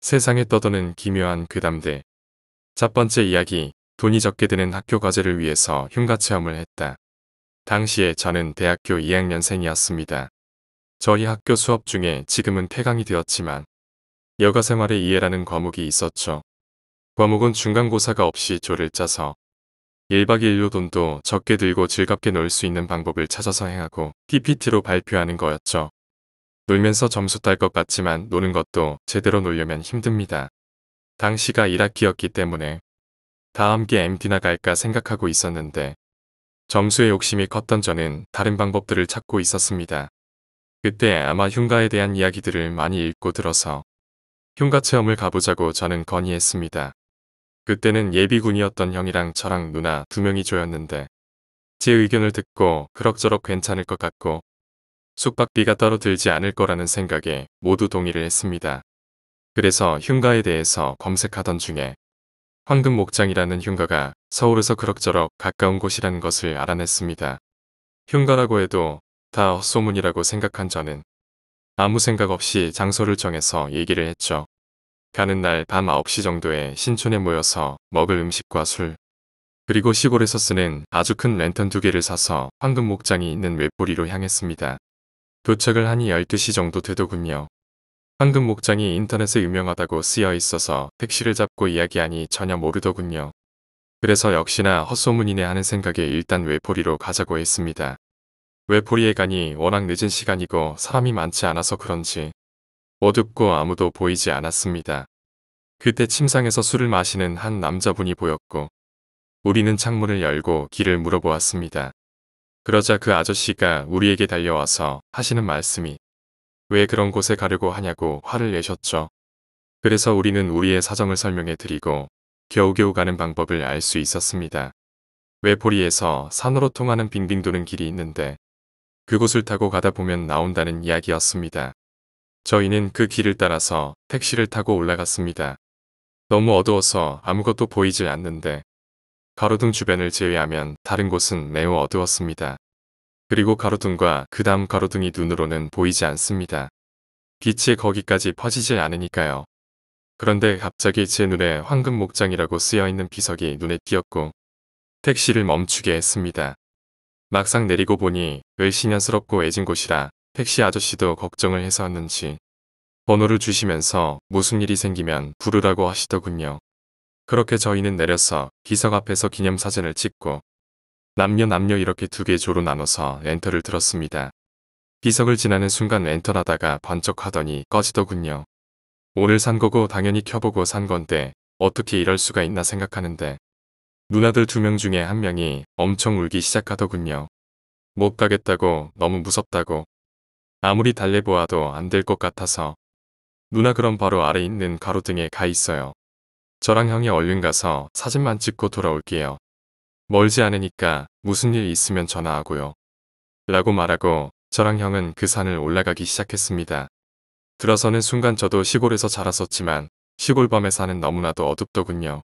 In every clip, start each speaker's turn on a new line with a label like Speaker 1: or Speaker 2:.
Speaker 1: 세상에 떠도는 기묘한 괴담들. 첫 번째 이야기, 돈이 적게 드는 학교 과제를 위해서 흉가 체험을 했다. 당시에 저는 대학교 2학년생이었습니다. 저희 학교 수업 중에 지금은 폐강이 되었지만 여가 생활의 이해라는 과목이 있었죠. 과목은 중간고사가 없이 조를 짜서 1박 2일로 돈도 적게 들고 즐겁게 놀 수 있는 방법을 찾아서 행하고 PPT로 발표하는 거였죠. 놀면서 점수 딸 것 같지만 노는 것도 제대로 놀려면 힘듭니다. 당시가 1학기였기 때문에 다 함께 MD나 갈까 생각하고 있었는데 점수에 욕심이 컸던 저는 다른 방법들을 찾고 있었습니다. 그때 아마 흉가에 대한 이야기들을 많이 읽고 들어서 흉가 체험을 가보자고 저는 건의했습니다. 그때는 예비군이었던 형이랑 저랑 누나 두 명이 조였는데 제 의견을 듣고 그럭저럭 괜찮을 것 같고 숙박비가 떨어들지 않을 거라는 생각에 모두 동의를 했습니다. 그래서 흉가에 대해서 검색하던 중에 황금 목장이라는 흉가가 서울에서 그럭저럭 가까운 곳이라는 것을 알아냈습니다. 흉가라고 해도 다 헛소문이라고 생각한 저는 아무 생각 없이 장소를 정해서 얘기를 했죠. 가는 날 밤 9시 정도에 신촌에 모여서 먹을 음식과 술, 그리고 시골에서 쓰는 아주 큰 랜턴 두 개를 사서 황금 목장이 있는 외포리로 향했습니다. 도착을 하니 12시 정도 되더군요. 황금 목장이 인터넷에 유명하다고 쓰여 있어서 택시를 잡고 이야기하니 전혀 모르더군요. 그래서 역시나 헛소문이네 하는 생각에 일단 외포리로 가자고 했습니다. 외포리에 가니 워낙 늦은 시간이고 사람이 많지 않아서 그런지 어둡고 아무도 보이지 않았습니다. 그때 침상에서 술을 마시는 한 남자분이 보였고 우리는 창문을 열고 길을 물어보았습니다. 그러자 그 아저씨가 우리에게 달려와서 하시는 말씀이 왜 그런 곳에 가려고 하냐고 화를 내셨죠. 그래서 우리는 우리의 사정을 설명해 드리고 겨우겨우 가는 방법을 알 수 있었습니다. 외포리에서 산으로 통하는 빙빙 도는 길이 있는데 그곳을 타고 가다 보면 나온다는 이야기였습니다. 저희는 그 길을 따라서 택시를 타고 올라갔습니다. 너무 어두워서 아무것도 보이질 않는데 가로등 주변을 제외하면 다른 곳은 매우 어두웠습니다. 그리고 가로등과 그 다음 가로등이 눈으로는 보이지 않습니다. 빛이 거기까지 퍼지지 않으니까요. 그런데 갑자기 제 눈에 황금 목장이라고 쓰여있는 비석이 눈에 띄었고 택시를 멈추게 했습니다. 막상 내리고 보니 왜 신현스럽고 애진 곳이라 택시 아저씨도 걱정을 해서 왔는지 번호를 주시면서 무슨 일이 생기면 부르라고 하시더군요. 그렇게 저희는 내려서 기석 앞에서 기념사진을 찍고 남녀 남녀 이렇게 두 개 조로 나눠서 엔터를 들었습니다. 기석을 지나는 순간 엔터하다가 번쩍하더니 꺼지더군요. 오늘 산 거고 당연히 켜보고 산 건데 어떻게 이럴 수가 있나 생각하는데 누나들 두 명 중에 한 명이 엄청 울기 시작하더군요. 못 가겠다고 너무 무섭다고 아무리 달래보아도 안 될 것 같아서 누나 그럼 바로 아래 있는 가로등에 가 있어요. 저랑 형이 얼른 가서 사진만 찍고 돌아올게요. 멀지 않으니까 무슨 일 있으면 전화하고요. 라고 말하고 저랑 형은 그 산을 올라가기 시작했습니다. 들어서는 순간 저도 시골에서 자랐었지만 시골 밤의 산은 너무나도 어둡더군요.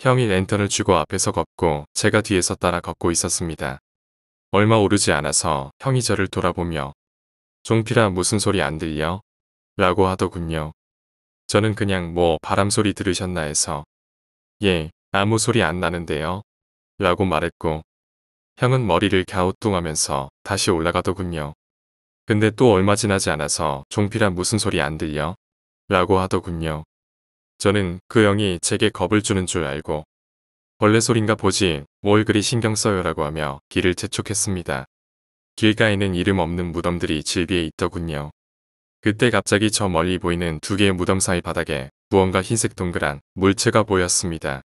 Speaker 1: 형이 랜턴을 쥐고 앞에서 걷고 제가 뒤에서 따라 걷고 있었습니다. 얼마 오르지 않아서 형이 저를 돌아보며 종필아 무슨 소리 안 들려? 라고 하더군요. 저는 그냥 뭐 바람소리 들으셨나 해서 예 아무 소리 안 나는데요 라고 말했고 형은 머리를 갸우뚱하면서 다시 올라가더군요. 근데 또 얼마 지나지 않아서 종필아 무슨 소리 안 들려? 라고 하더군요. 저는 그 형이 제게 겁을 주는 줄 알고 벌레 소린가 보지 뭘 그리 신경 써요 라고 하며 길을 재촉했습니다. 길가에는 이름 없는 무덤들이 질비에 있더군요. 그때 갑자기 저 멀리 보이는 두 개의 무덤 사이 바닥에 무언가 흰색 동그란 물체가 보였습니다.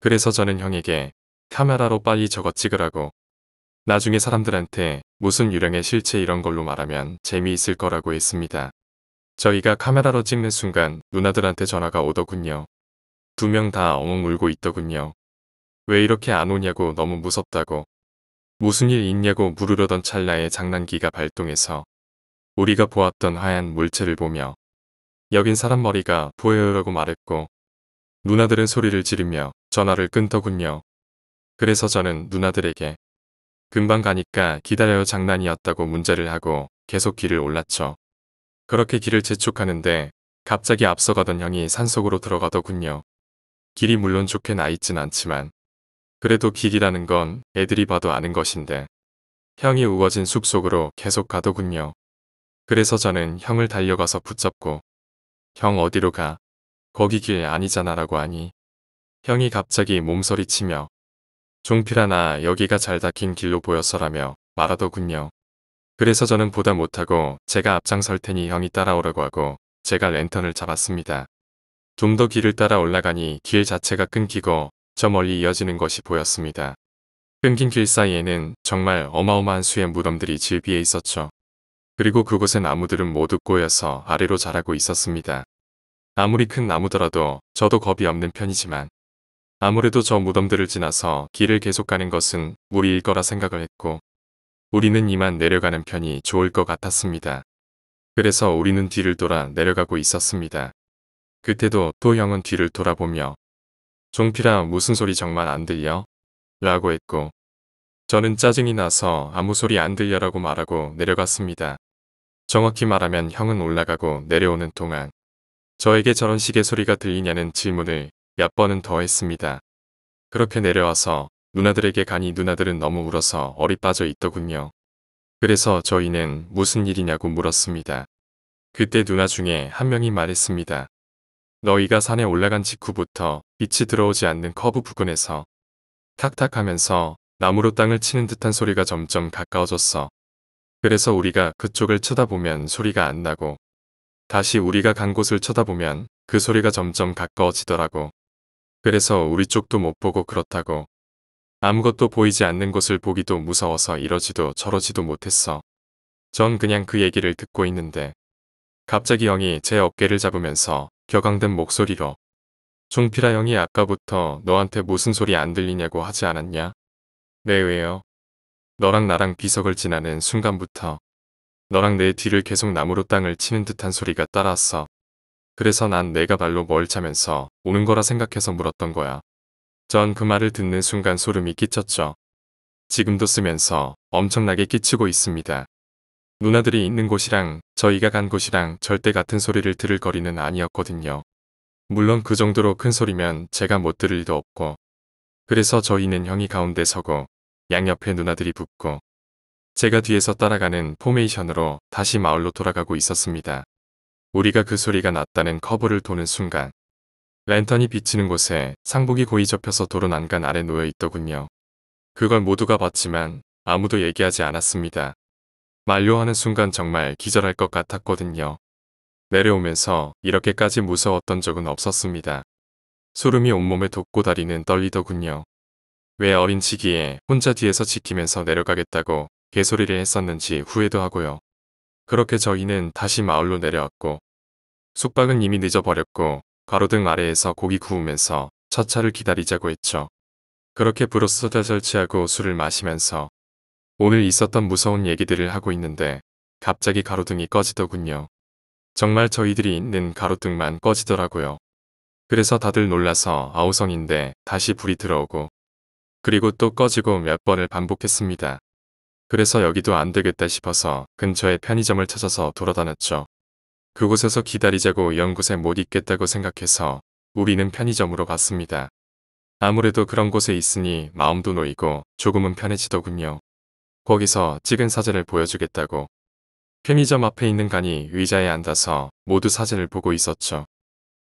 Speaker 1: 그래서 저는 형에게 카메라로 빨리 저거 찍으라고 나중에 사람들한테 무슨 유령의 실체 이런 걸로 말하면 재미있을 거라고 했습니다. 저희가 카메라로 찍는 순간 누나들한테 전화가 오더군요. 두 명 다 엉엉 울고 있더군요. 왜 이렇게 안 오냐고 너무 무섭다고. 무슨 일 있냐고 물으려던 찰나에 장난기가 발동해서 우리가 보았던 하얀 물체를 보며 여긴 사람 머리가 보여요라고 말했고 누나들은 소리를 지르며 전화를 끊더군요. 그래서 저는 누나들에게 금방 가니까 기다려요 장난이었다고 문제를 하고 계속 길을 올랐죠. 그렇게 길을 재촉하는데 갑자기 앞서가던 형이 산속으로 들어가더군요. 길이 물론 좋게 나 있진 않지만 그래도 길이라는 건 애들이 봐도 아는 것인데 형이 우거진 숲속으로 계속 가더군요. 그래서 저는 형을 달려가서 붙잡고 형 어디로 가? 거기 길 아니잖아 라고 하니 형이 갑자기 몸서리치며 종필하나 여기가 잘 닦인 길로 보였어라며 말하더군요. 그래서 저는 보다 못하고 제가 앞장설 테니 형이 따라오라고 하고 제가 랜턴을 잡았습니다. 좀 더 길을 따라 올라가니 길 자체가 끊기고 저 멀리 이어지는 것이 보였습니다. 끊긴 길 사이에는 정말 어마어마한 수의 무덤들이 질비해 있었죠. 그리고 그곳의 나무들은 모두 꼬여서 아래로 자라고 있었습니다. 아무리 큰 나무더라도 저도 겁이 없는 편이지만 아무래도 저 무덤들을 지나서 길을 계속 가는 것은 무리일 거라 생각을 했고 우리는 이만 내려가는 편이 좋을 것 같았습니다. 그래서 우리는 뒤를 돌아 내려가고 있었습니다. 그때도 또 형은 뒤를 돌아보며 종필아 무슨 소리 정말 안 들려? 라고 했고 저는 짜증이 나서 아무 소리 안 들려라고 말하고 내려갔습니다. 정확히 말하면 형은 올라가고 내려오는 동안 저에게 저런 식의 소리가 들리냐는 질문을 몇 번은 더 했습니다. 그렇게 내려와서 누나들에게 가니 누나들은 너무 울어서 어리 빠져 있더군요. 그래서 저희는 무슨 일이냐고 물었습니다. 그때 누나 중에 한 명이 말했습니다. 너희가 산에 올라간 직후부터 빛이 들어오지 않는 커브 부근에서 탁탁 하면서 나무로 땅을 치는 듯한 소리가 점점 가까워졌어. 그래서 우리가 그쪽을 쳐다보면 소리가 안 나고 다시 우리가 간 곳을 쳐다보면 그 소리가 점점 가까워지더라고. 그래서 우리 쪽도 못 보고 그렇다고. 아무것도 보이지 않는 곳을 보기도 무서워서 이러지도 저러지도 못했어. 전 그냥 그 얘기를 듣고 있는데 갑자기 영이제 어깨를 잡으면서 격앙된 목소리로 종필아 형이 아까부터 너한테 무슨 소리 안 들리냐고 하지 않았냐? 네 왜요? 너랑 나랑 비석을 지나는 순간부터 너랑 내 뒤를 계속 나무로 땅을 치는 듯한 소리가 따라왔어. 그래서 난 내가 발로 뭘 차면서 오는 거라 생각해서 물었던 거야. 전 그 말을 듣는 순간 소름이 끼쳤죠. 지금도 쓰면서 엄청나게 끼치고 있습니다. 누나들이 있는 곳이랑 저희가 간 곳이랑 절대 같은 소리를 들을 거리는 아니었거든요. 물론 그 정도로 큰 소리면 제가 못 들을 리도 없고. 그래서 저희는 형이 가운데 서고 양옆에 누나들이 붙고 제가 뒤에서 따라가는 포메이션으로 다시 마을로 돌아가고 있었습니다. 우리가 그 소리가 났다는 커브를 도는 순간 랜턴이 비치는 곳에 상복이 고이 접혀서 도로 난간 아래 놓여 있더군요. 그걸 모두가 봤지만 아무도 얘기하지 않았습니다. 만료하는 순간 정말 기절할 것 같았거든요. 내려오면서 이렇게까지 무서웠던 적은 없었습니다. 소름이 온몸에 돋고 다리는 떨리더군요. 왜 어린 시기에 혼자 뒤에서 지키면서 내려가겠다고 개소리를 했었는지 후회도 하고요. 그렇게 저희는 다시 마을로 내려왔고 숙박은 이미 늦어버렸고 가로등 아래에서 고기 구우면서 첫 차를 기다리자고 했죠. 그렇게 브로스터 설치하고 술을 마시면서 오늘 있었던 무서운 얘기들을 하고 있는데 갑자기 가로등이 꺼지더군요. 정말 저희들이 있는 가로등만 꺼지더라고요. 그래서 다들 놀라서 아우성인데 다시 불이 들어오고 그리고 또 꺼지고 몇 번을 반복했습니다. 그래서 여기도 안 되겠다 싶어서 근처에 편의점을 찾아서 돌아다녔죠. 그곳에서 기다리자고 연곳에 못 있겠다고 생각해서 우리는 편의점으로 갔습니다. 아무래도 그런 곳에 있으니 마음도 놓이고 조금은 편해지더군요. 거기서 찍은 사진을 보여주겠다고. 편의점 앞에 있는 간이 의자에 앉아서 모두 사진을 보고 있었죠.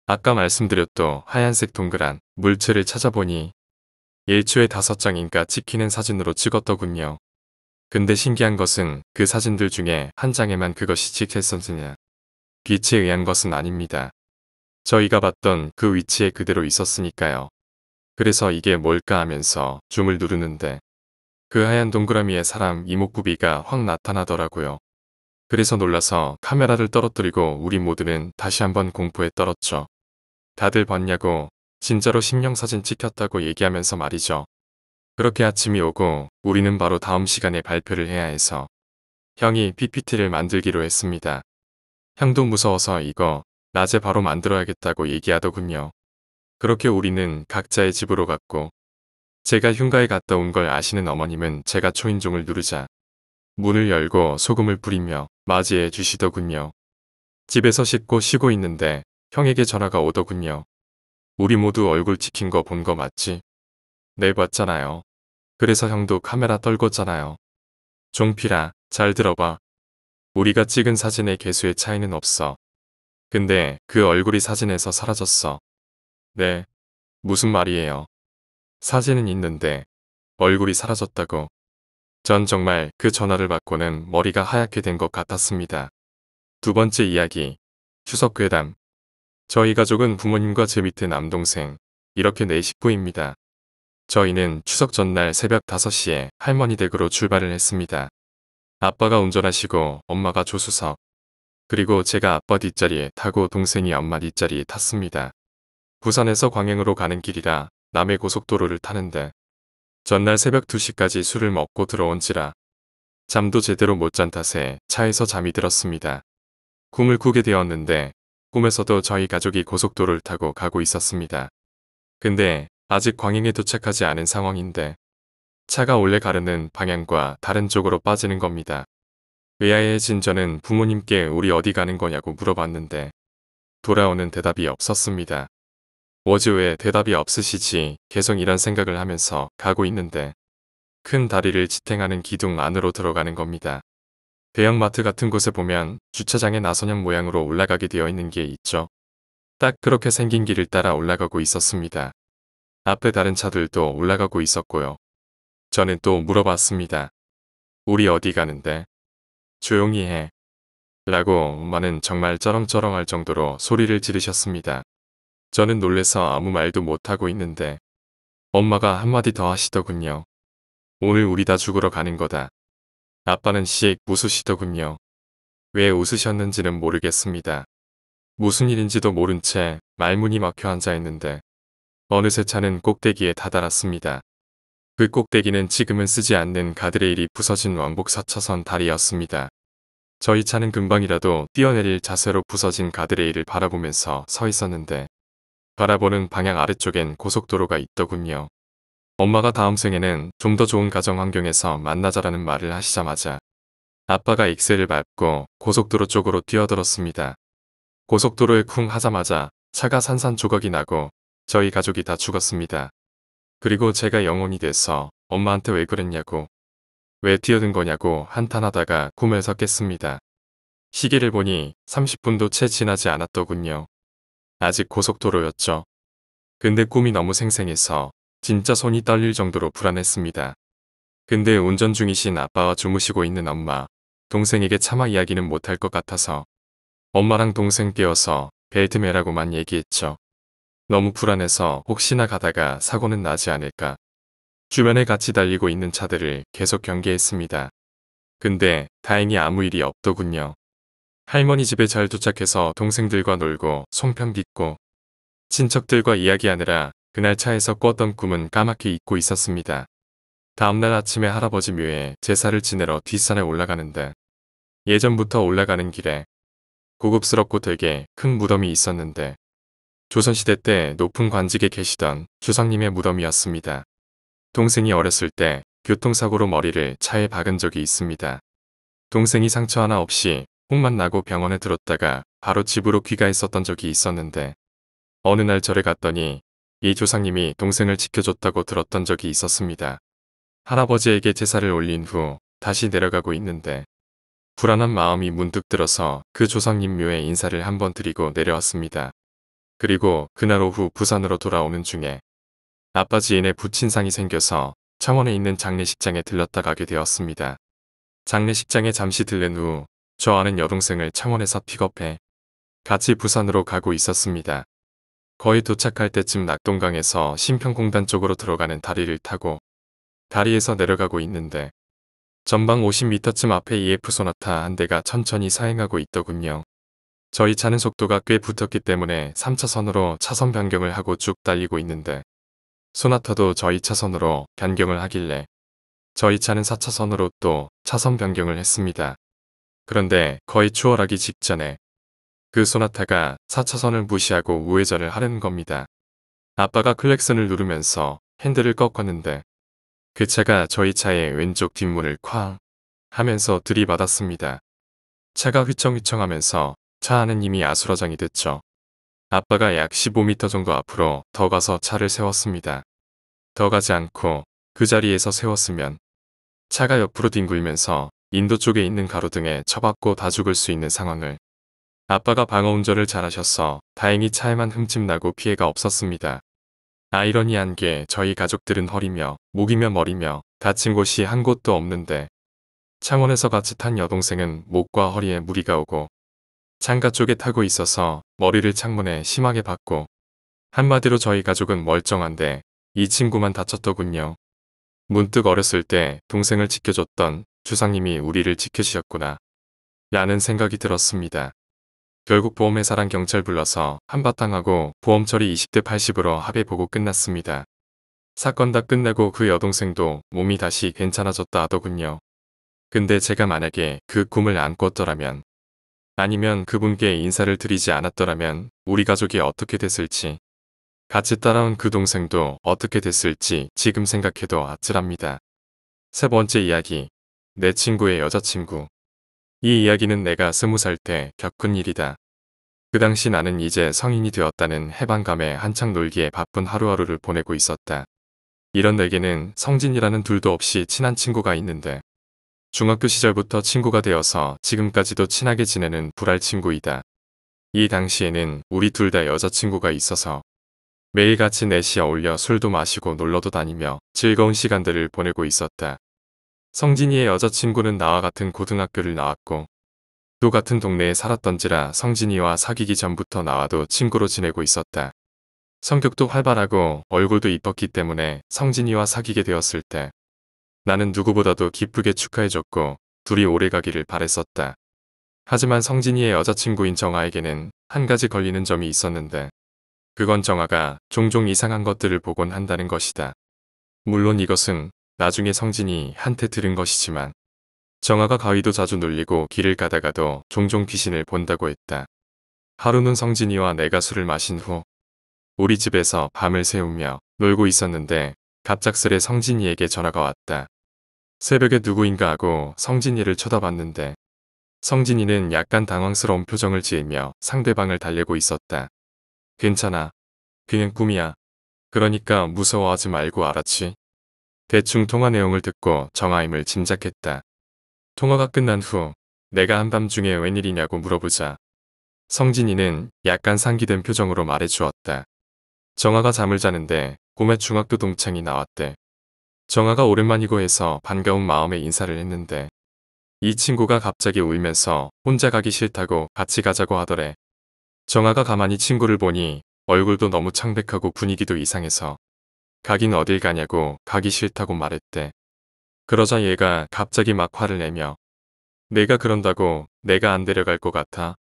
Speaker 1: 아까 말씀드렸던 하얀색 동그란 물체를 찾아보니 일초에 다섯 장인가 찍히는 사진으로 찍었더군요. 근데 신기한 것은 그 사진들 중에 한 장에만 그것이 찍혔었느냐. 빛에 의한 것은 아닙니다. 저희가 봤던 그 위치에 그대로 있었으니까요. 그래서 이게 뭘까 하면서 줌을 누르는데 그 하얀 동그라미에 사람 이목구비가 확 나타나더라고요. 그래서 놀라서 카메라를 떨어뜨리고 우리 모두는 다시 한번 공포에 떨었죠. 다들 봤냐고 진짜로 심령사진 찍혔다고 얘기하면서 말이죠. 그렇게 아침이 오고 우리는 바로 다음 시간에 발표를 해야 해서 형이 PPT를 만들기로 했습니다. 형도 무서워서 이거 낮에 바로 만들어야겠다고 얘기하더군요. 그렇게 우리는 각자의 집으로 갔고 제가 흉가에 갔다 온 걸 아시는 어머님은 제가 초인종을 누르자 문을 열고 소금을 뿌리며 맞이해 주시더군요. 집에서 씻고 쉬고 있는데 형에게 전화가 오더군요. 우리 모두 얼굴 찍힌 거 본 거 맞지? 네 봤잖아요. 그래서 형도 카메라 떨궜잖아요. 종필아 잘 들어봐. 우리가 찍은 사진의 개수의 차이는 없어. 근데 그 얼굴이 사진에서 사라졌어. 네. 무슨 말이에요? 사진은 있는데 얼굴이 사라졌다고. 전 정말 그 전화를 받고는 머리가 하얗게 된 것 같았습니다. 두 번째 이야기. 추석 괴담. 저희 가족은 부모님과 제 밑에 남동생, 이렇게 네 식구입니다. 저희는 추석 전날 새벽 5시에 할머니 댁으로 출발을 했습니다. 아빠가 운전하시고 엄마가 조수석, 그리고 제가 아빠 뒷자리에 타고 동생이 엄마 뒷자리에 탔습니다. 부산에서 광행으로 가는 길이라 남해 고속도로를 타는데 전날 새벽 2시까지 술을 먹고 들어온지라 잠도 제대로 못 잔 탓에 차에서 잠이 들었습니다. 꿈을 꾸게 되었는데 꿈에서도 저희 가족이 고속도로를 타고 가고 있었습니다. 근데 아직 광행에 도착하지 않은 상황인데 차가 원래 가르는 방향과 다른 쪽으로 빠지는 겁니다. 의아해진 저는 부모님께 우리 어디 가는 거냐고 물어봤는데 돌아오는 대답이 없었습니다. 워즈 왜 대답이 없으시지 계속 이런 생각을 하면서 가고 있는데 큰 다리를 지탱하는 기둥 안으로 들어가는 겁니다. 대형마트 같은 곳에 보면 주차장에 나선형 모양으로 올라가게 되어 있는 게 있죠. 딱 그렇게 생긴 길을 따라 올라가고 있었습니다. 앞에 다른 차들도 올라가고 있었고요. 저는 또 물어봤습니다. 우리 어디 가는데? 조용히 해. 라고 엄마는 정말 쩌렁쩌렁할 정도로 소리를 지르셨습니다. 저는 놀래서 아무 말도 못하고 있는데 엄마가 한마디 더 하시더군요. 오늘 우리 다 죽으러 가는 거다. 아빠는 씩 웃으시더군요. 왜 웃으셨는지는 모르겠습니다. 무슨 일인지도 모른 채 말문이 막혀 앉아 있는데 어느새 차는 꼭대기에 다다랐습니다. 그 꼭대기는 지금은 쓰지 않는 가드레일이 부서진 왕복 4차선 다리였습니다. 저희 차는 금방이라도 뛰어내릴 자세로 부서진 가드레일을 바라보면서 서 있었는데 바라보는 방향 아래쪽엔 고속도로가 있더군요. 엄마가 다음 생에는 좀 더 좋은 가정 환경에서 만나자라는 말을 하시자마자 아빠가 익셀를 밟고 고속도로 쪽으로 뛰어들었습니다. 고속도로에 쿵 하자마자 차가 산산조각이 나고 저희 가족이 다 죽었습니다. 그리고 제가 영혼이 돼서 엄마한테 왜 그랬냐고 왜 뛰어든 거냐고 한탄하다가 꿈에서 깼습니다. 시계를 보니 30분도 채 지나지 않았더군요. 아직 고속도로였죠. 근데 꿈이 너무 생생해서 진짜 손이 떨릴 정도로 불안했습니다. 근데 운전 중이신 아빠와 주무시고 있는 엄마, 동생에게 차마 이야기는 못할 것 같아서 엄마랑 동생 깨워서 벨트매라고만 얘기했죠. 너무 불안해서 혹시나 가다가 사고는 나지 않을까. 주변에 같이 달리고 있는 차들을 계속 경계했습니다. 근데 다행히 아무 일이 없더군요. 할머니 집에 잘 도착해서 동생들과 놀고 송편 빚고 친척들과 이야기하느라 그날 차에서 꿨던 꿈은 까맣게 잊고 있었습니다. 다음날 아침에 할아버지 묘에 제사를 지내러 뒷산에 올라가는데 예전부터 올라가는 길에 고급스럽고 되게 큰 무덤이 있었는데 조선시대 때 높은 관직에 계시던 주상님의 무덤이었습니다. 동생이 어렸을 때 교통사고로 머리를 차에 박은 적이 있습니다. 동생이 상처 하나 없이 혹만 나고 병원에 들었다가 바로 집으로 귀가했었던 적이 있었는데 어느 날 절에 갔더니 이 조상님이 동생을 지켜줬다고 들었던 적이 있었습니다. 할아버지에게 제사를 올린 후 다시 내려가고 있는데 불안한 마음이 문득 들어서 그 조상님 묘에 인사를 한번 드리고 내려왔습니다. 그리고 그날 오후 부산으로 돌아오는 중에 아빠 지인의 부친상이 생겨서 창원에 있는 장례식장에 들렀다 가게 되었습니다. 장례식장에 잠시 들른 후 저 아는 여동생을 창원에서 픽업해 같이 부산으로 가고 있었습니다. 거의 도착할 때쯤 낙동강에서 심평공단 쪽으로 들어가는 다리를 타고 다리에서 내려가고 있는데 전방 50m쯤 앞에 EF 소나타 한 대가 천천히 사행하고 있더군요. 저희 차는 속도가 꽤 붙었기 때문에 3차선으로 차선 변경을 하고 쭉 달리고 있는데 소나타도 저희 차선으로 변경을 하길래 저희 차는 4차선으로 또 차선 변경을 했습니다. 그런데 거의 추월하기 직전에 그 소나타가 4차선을 무시하고 우회전을 하는 겁니다. 아빠가 클렉슨을 누르면서 핸들을 꺾었는데 그 차가 저희 차의 왼쪽 뒷문을 쾅 하면서 들이받았습니다. 차가 휘청휘청하면서 차 안은 이미 아수라장이 됐죠. 아빠가 약 15m 정도 앞으로 더 가서 차를 세웠습니다. 더 가지 않고 그 자리에서 세웠으면 차가 옆으로 뒹굴면서 인도 쪽에 있는 가로등에 처박고다 죽을 수 있는 상황을 아빠가 방어 운전을 잘하셔서 다행히 차에만 흠집 나고 피해가 없었습니다. 아이러니한 게 저희 가족들은 허리며 목이며 머리며 다친 곳이 한 곳도 없는데 창원에서 같이 탄 여동생은 목과 허리에 무리가 오고 창가 쪽에 타고 있어서 머리를 창문에 심하게 박고 한마디로 저희 가족은 멀쩡한데 이 친구만 다쳤더군요. 문득 어렸을 때 동생을 지켜줬던 주상님이 우리를 지켜주셨구나 라는 생각이 들었습니다. 결국 보험회사랑 경찰 불러서 한바탕 하고 보험 처리 20대 80으로 합의 보고 끝났습니다. 사건 다끝내고그 여동생도 몸이 다시 괜찮아졌다 하더군요. 근데 제가 만약에 그 꿈을 안 꿨더라면 아니면 그분께 인사를 드리지 않았더라면 우리 가족이 어떻게 됐을지 같이 따라온 그 동생도 어떻게 됐을지 지금 생각해도 아찔합니다. 세 번째 이야기 내 친구의 여자친구 이 이야기는 내가 스무 살 때 겪은 일이다. 그 당시 나는 이제 성인이 되었다는 해방감에 한창 놀기에 바쁜 하루하루를 보내고 있었다. 이런 내게는 성진이라는 둘도 없이 친한 친구가 있는데 중학교 시절부터 친구가 되어서 지금까지도 친하게 지내는 불알 친구이다. 이 당시에는 우리 둘 다 여자친구가 있어서 매일같이 넷시에울려 술도 마시고 놀러도 다니며 즐거운 시간들을 보내고 있었다. 성진이의 여자친구는 나와 같은 고등학교를 나왔고 또 같은 동네에 살았던지라 성진이와 사귀기 전부터 나와도 친구로 지내고 있었다. 성격도 활발하고 얼굴도 이뻤기 때문에 성진이와 사귀게 되었을 때 나는 누구보다도 기쁘게 축하해줬고 둘이 오래가기를 바랬었다. 하지만 성진이의 여자친구인 정아에게는 한 가지 걸리는 점이 있었는데 그건 정아가 종종 이상한 것들을 보곤 한다는 것이다. 물론 이것은 나중에 성진이 한테 들은 것이지만 정아가 가위도 자주 눌리고 길을 가다가도 종종 귀신을 본다고 했다. 하루는 성진이와 내가 술을 마신 후 우리 집에서 밤을 새우며 놀고 있었는데 갑작스레 성진이에게 전화가 왔다. 새벽에 누구인가 하고 성진이를 쳐다봤는데 성진이는 약간 당황스러운 표정을 지으며 상대방을 달래고 있었다. 괜찮아. 그냥 꿈이야. 그러니까 무서워하지 말고 알았지? 대충 통화 내용을 듣고 정아임을 짐작했다. 통화가 끝난 후 내가 한밤중에 웬일이냐고 물어보자 성진이는 약간 상기된 표정으로 말해주었다. 정아가 잠을 자는데 꿈에 중학교 동창이 나왔대. 정아가 오랜만이고 해서 반가운 마음에 인사를 했는데 이 친구가 갑자기 울면서 혼자 가기 싫다고 같이 가자고 하더래. 정아가 가만히 친구를 보니 얼굴도 너무 창백하고 분위기도 이상해서 가긴 어딜 가냐고 가기 싫다고 말했대. 그러자 얘가 갑자기 막 화를 내며 내가 그런다고 내가 안 데려갈 것 같아.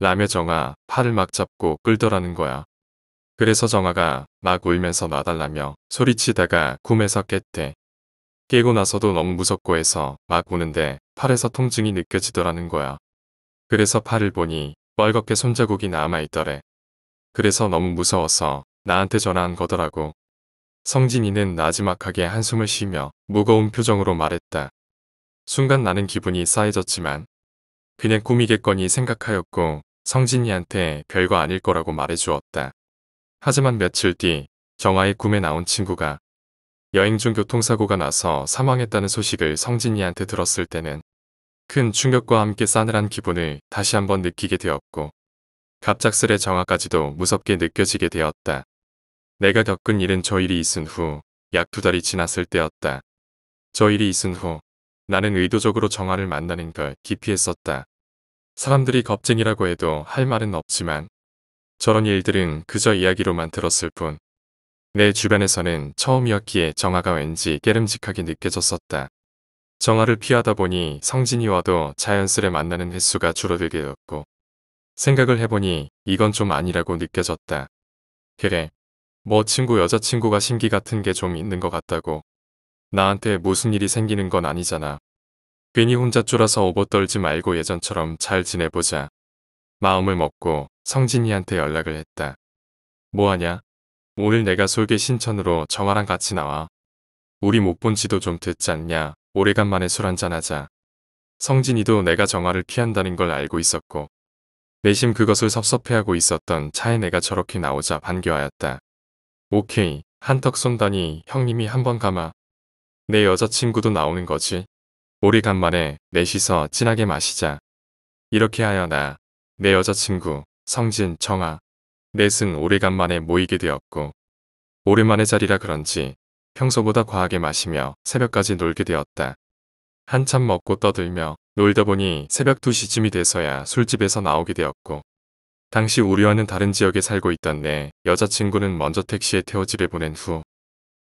Speaker 1: 라며 정아 팔을 막 잡고 끌더라는 거야. 그래서 정아가 막 울면서 놔달라며 소리치다가 꿈에서 깼대. 깨고 나서도 너무 무섭고 해서 막 우는데 팔에서 통증이 느껴지더라는 거야. 그래서 팔을 보니 뻘겋게 손자국이 남아있더래. 그래서 너무 무서워서 나한테 전화한 거더라고. 성진이는 나지막하게 한숨을 쉬며 무거운 표정으로 말했다. 순간 나는 기분이 싸해졌지만 그냥 꿈이겠거니 생각하였고 성진이한테 별거 아닐 거라고 말해주었다. 하지만 며칠 뒤 정아의 꿈에 나온 친구가 여행 중 교통사고가 나서 사망했다는 소식을 성진이한테 들었을 때는 큰 충격과 함께 싸늘한 기분을 다시 한번 느끼게 되었고 갑작스레 정아까지도 무섭게 느껴지게 되었다. 내가 겪은 일은 저 일이 있은 후 약 두 달이 지났을 때였다. 저 일이 있은 후 나는 의도적으로 정화를 만나는 걸 기피했었다. 사람들이 겁쟁이라고 해도 할 말은 없지만 저런 일들은 그저 이야기로만 들었을 뿐. 내 주변에서는 처음이었기에 정화가 왠지 깨름직하게 느껴졌었다. 정화를 피하다 보니 성진이와도 자연스레 만나는 횟수가 줄어들게 되었고 생각을 해보니 이건 좀 아니라고 느껴졌다. 그래, 뭐 친구 여자친구가 심기 같은 게 좀 있는 것 같다고. 나한테 무슨 일이 생기는 건 아니잖아. 괜히 혼자 쫄아서 오버떨지 말고 예전처럼 잘 지내보자. 마음을 먹고 성진이한테 연락을 했다. 뭐하냐? 오늘 내가 솔개 신천으로 정화랑 같이 나와. 우리 못 본 지도 좀 됐지 않냐? 오래간만에 술 한잔하자. 성진이도 내가 정화를 피한다는 걸 알고 있었고 내심 그것을 섭섭해하고 있었던 차에 내가 저렇게 나오자 반겨하였다. 오케이, 한턱 쏜다니 형님이 한 번 감아. 내 여자친구도 나오는 거지. 오래간만에 넷이서 진하게 마시자. 이렇게 하여 나, 내 여자친구, 성진, 정아, 넷은 오래간만에 모이게 되었고 오랜만의 자리라 그런지 평소보다 과하게 마시며 새벽까지 놀게 되었다. 한참 먹고 떠들며 놀다 보니 새벽 2시쯤이 돼서야 술집에서 나오게 되었고 당시 우리와는 다른 지역에 살고 있던내 여자친구는 먼저 택시에 태워 집에 보낸 후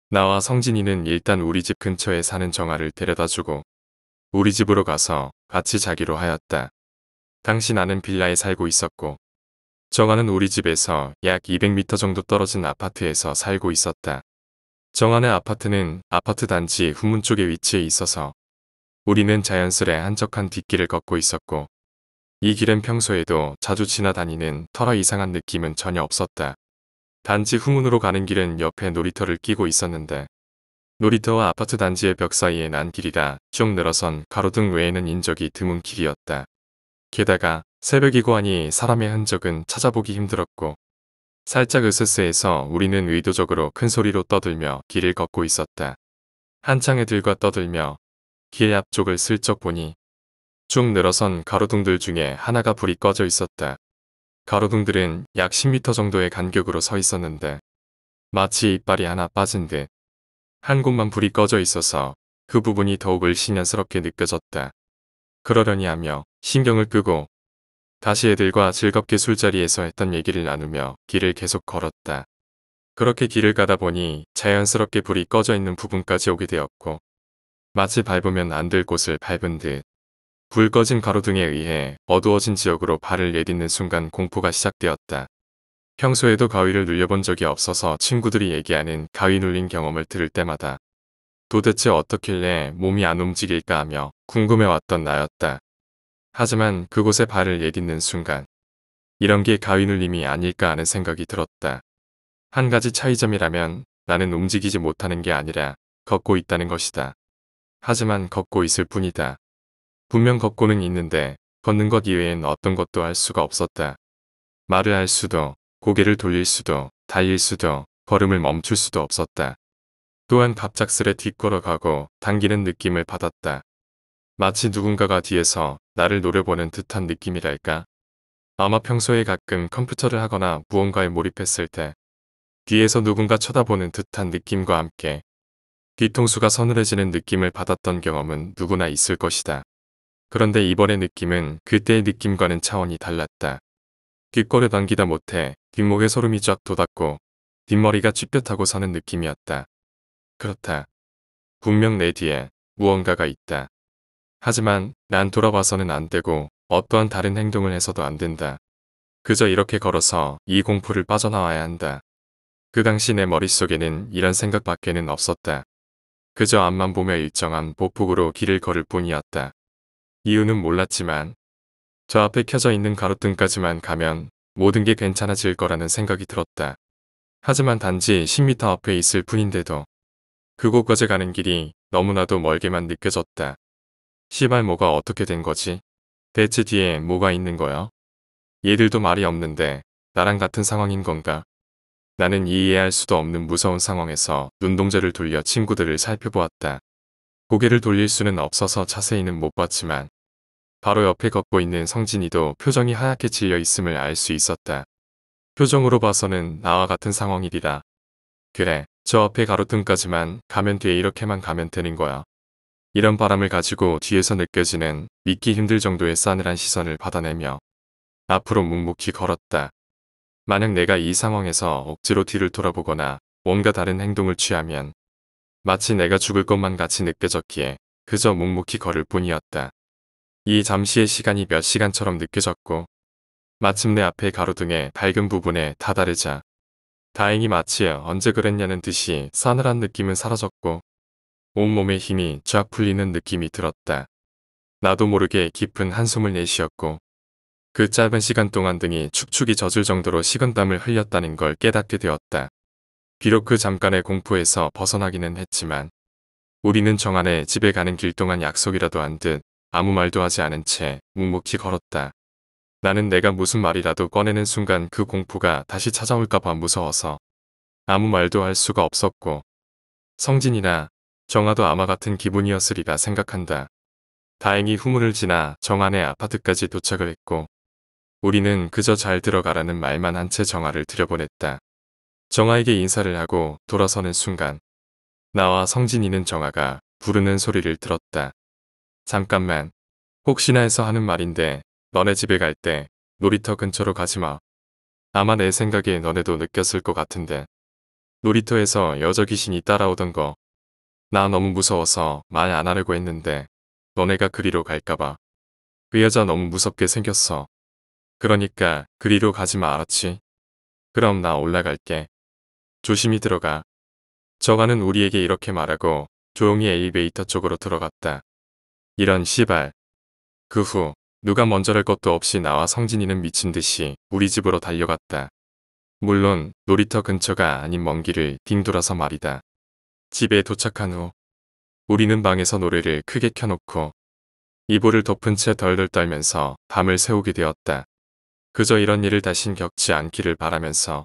Speaker 1: 나와 성진이는 일단 우리 집 근처에 사는 정아를 데려다주고 우리 집으로 가서 같이 자기로 하였다. 당시 나는 빌라에 살고 있었고 정아는 우리 집에서 약 200m 정도 떨어진 아파트에서 살고 있었다. 정아의 아파트는 아파트 단지 후문 쪽에 위치해 있어서 우리는 자연스레 한적한 뒷길을 걷고 있었고 이 길은 평소에도 자주 지나다니는 터라 이상한 느낌은 전혀 없었다. 단지 후문으로 가는 길은 옆에 놀이터를 끼고 있었는데 놀이터와 아파트 단지의 벽 사이에 난 길이라 쭉 늘어선 가로등 외에는 인적이 드문 길이었다. 게다가 새벽이고 하니 사람의 흔적은 찾아보기 힘들었고 살짝 으스스해서 우리는 의도적으로 큰 소리로 떠들며 길을 걷고 있었다. 한창 애들과 떠들며 길 앞쪽을 슬쩍 보니 쭉 늘어선 가로등들 중에 하나가 불이 꺼져 있었다. 가로등들은 약 10m 정도의 간격으로 서 있었는데 마치 이빨이 하나 빠진 듯 한 곳만 불이 꺼져 있어서 그 부분이 더욱 을신연스럽게 느껴졌다. 그러려니 하며 신경을 끄고 다시 애들과 즐겁게 술자리에서 했던 얘기를 나누며 길을 계속 걸었다. 그렇게 길을 가다 보니 자연스럽게 불이 꺼져 있는 부분까지 오게 되었고 마치 밟으면 안 될 곳을 밟은 듯불 꺼진 가로등에 의해 어두워진 지역으로 발을 내딛는 순간 공포가 시작되었다. 평소에도 가위를 눌려본 적이 없어서 친구들이 얘기하는 가위 눌린 경험을 들을 때마다 도대체 어떻길래 몸이 안 움직일까 하며 궁금해왔던 나였다. 하지만 그곳에 발을 내딛는 순간 이런 게 가위 눌림이 아닐까 하는 생각이 들었다. 한 가지 차이점이라면 나는 움직이지 못하는 게 아니라 걷고 있다는 것이다. 하지만 걷고 있을 뿐이다. 분명 걷고는 있는데 걷는 것 이외엔 어떤 것도 할 수가 없었다. 말을 할 수도 고개를 돌릴 수도 달릴 수도 걸음을 멈출 수도 없었다. 또한 갑작스레 뒷걸어가고 당기는 느낌을 받았다. 마치 누군가가 뒤에서 나를 노려보는 듯한 느낌이랄까. 아마 평소에 가끔 컴퓨터를 하거나 무언가에 몰입했을 때 뒤에서 누군가 쳐다보는 듯한 느낌과 함께 뒤통수가 서늘해지는 느낌을 받았던 경험은 누구나 있을 것이다. 그런데 이번의 느낌은 그때의 느낌과는 차원이 달랐다. 귓거를 당기다 못해 뒷목에 소름이 쫙 돋았고 뒷머리가 쥐뼛하고 사는 느낌이었다. 그렇다. 분명 내 뒤에 무언가가 있다. 하지만 난돌아와서는안 되고 어떠한 다른 행동을 해서도 안 된다. 그저 이렇게 걸어서 이 공포를 빠져나와야 한다. 그 당시 내 머릿속에는 이런 생각밖에는 없었다. 그저 앞만 보며 일정한 보폭으로 길을 걸을 뿐이었다. 이유는 몰랐지만 저 앞에 켜져 있는 가로등까지만 가면 모든 게 괜찮아질 거라는 생각이 들었다. 하지만 단지 10m 앞에 있을 뿐인데도 그곳까지 가는 길이 너무나도 멀게만 느껴졌다. 시발 뭐가 어떻게 된 거지? 대체 뒤에 뭐가 있는 거야? 얘들도 말이 없는데 나랑 같은 상황인 건가? 나는 이해할 수도 없는 무서운 상황에서 눈동자를 돌려 친구들을 살펴보았다. 고개를 돌릴 수는 없어서 자세히는 못 봤지만 바로 옆에 걷고 있는 성진이도 표정이 하얗게 질려 있음을 알 수 있었다. 표정으로 봐서는 나와 같은 상황이리라. 그래, 저 앞에 가로등까지만 가면 돼 이렇게만 가면 되는 거야. 이런 바람을 가지고 뒤에서 느껴지는 믿기 힘들 정도의 싸늘한 시선을 받아내며 앞으로 묵묵히 걸었다. 만약 내가 이 상황에서 억지로 뒤를 돌아보거나 뭔가 다른 행동을 취하면 마치 내가 죽을 것만 같이 느껴졌기에 그저 묵묵히 걸을 뿐이었다. 이 잠시의 시간이 몇 시간처럼 느껴졌고 마침내 앞에 가로등의 밝은 부분에 다다르자 다행히 마치 언제 그랬냐는 듯이 싸늘한 느낌은 사라졌고 온몸의 힘이 쫙 풀리는 느낌이 들었다. 나도 모르게 깊은 한숨을 내쉬었고 그 짧은 시간 동안 등이 축축이 젖을 정도로 식은땀을 흘렸다는 걸 깨닫게 되었다. 비록 그 잠깐의 공포에서 벗어나기는 했지만 우리는 정안에 집에 가는 길 동안 약속이라도 한듯 아무 말도 하지 않은 채 묵묵히 걸었다. 나는 내가 무슨 말이라도 꺼내는 순간 그 공포가 다시 찾아올까봐 무서워서 아무 말도 할 수가 없었고 성진이나 정아도 아마 같은 기분이었으리라 생각한다. 다행히 후문을 지나 정안의 아파트까지 도착을 했고 우리는 그저 잘 들어가라는 말만 한 채 정아를 들여보냈다. 정아에게 인사를 하고 돌아서는 순간 나와 성진이는 정아가 부르는 소리를 들었다. 잠깐만. 혹시나 해서 하는 말인데 너네 집에 갈 때 놀이터 근처로 가지 마. 아마 내 생각에 너네도 느꼈을 것 같은데. 놀이터에서 여자 귀신이 따라오던 거. 나 너무 무서워서 말 안 하려고 했는데 너네가 그리로 갈까봐. 그 여자 너무 무섭게 생겼어. 그러니까 그리로 가지 마 알았지? 그럼 나 올라갈게. 조심히 들어가. 저가는 우리에게 이렇게 말하고 조용히 엘리베이터 쪽으로 들어갔다. 이런 시발. 그 후 누가 먼저랄 것도 없이 나와 성진이는 미친 듯이 우리 집으로 달려갔다. 물론 놀이터 근처가 아닌 먼 길을 뒹돌아서 말이다. 집에 도착한 후 우리는 방에서 노래를 크게 켜놓고 이불을 덮은 채 덜덜 떨면서 밤을 새우게 되었다. 그저 이런 일을 다신 겪지 않기를 바라면서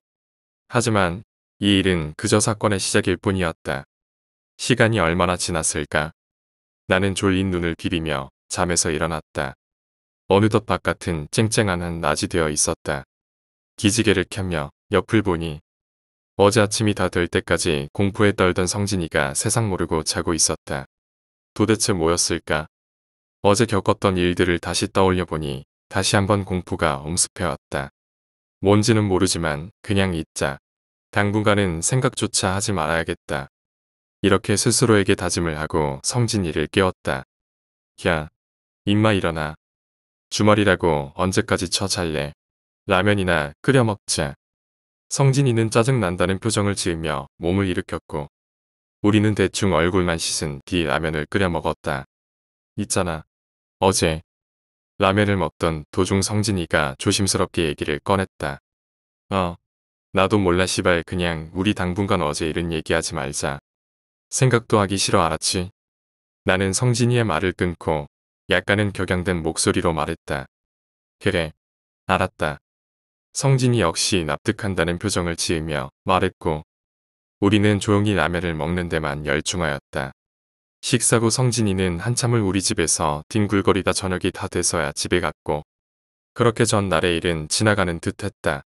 Speaker 1: 하지만 이 일은 그저 사건의 시작일 뿐이었다. 시간이 얼마나 지났을까? 나는 졸린 눈을 비비며 잠에서 일어났다. 어느덧 바깥은 쨍쨍한 한 낮이 되어 있었다. 기지개를 켜며 옆을 보니 어제 아침이 다 될 때까지 공포에 떨던 성진이가 세상 모르고 자고 있었다. 도대체 뭐였을까? 어제 겪었던 일들을 다시 떠올려 보니 다시 한번 공포가 엄습해왔다. 뭔지는 모르지만 그냥 잊자. 당분간은 생각조차 하지 말아야겠다. 이렇게 스스로에게 다짐을 하고 성진이를 깨웠다. 야, 임마 일어나. 주말이라고 언제까지 쳐잘래. 라면이나 끓여 먹자. 성진이는 짜증난다는 표정을 지으며 몸을 일으켰고 우리는 대충 얼굴만 씻은 뒤 라면을 끓여 먹었다. 있잖아. 어제 라면을 먹던 도중 성진이가 조심스럽게 얘기를 꺼냈다. 어, 나도 몰라 시발 그냥 우리 당분간 어제 이런 얘기하지 말자. 생각도 하기 싫어 알았지. 나는 성진이의 말을 끊고 약간은 격양된 목소리로 말했다. 그래, 알았다. 성진이 역시 납득한다는 표정을 지으며 말했고 우리는 조용히 라면을 먹는 데만 열중하였다. 식사 후 성진이는 한참을 우리 집에서 뒹굴거리다 저녁이 다 돼서야 집에 갔고 그렇게 전날의 일은 지나가는 듯 했다.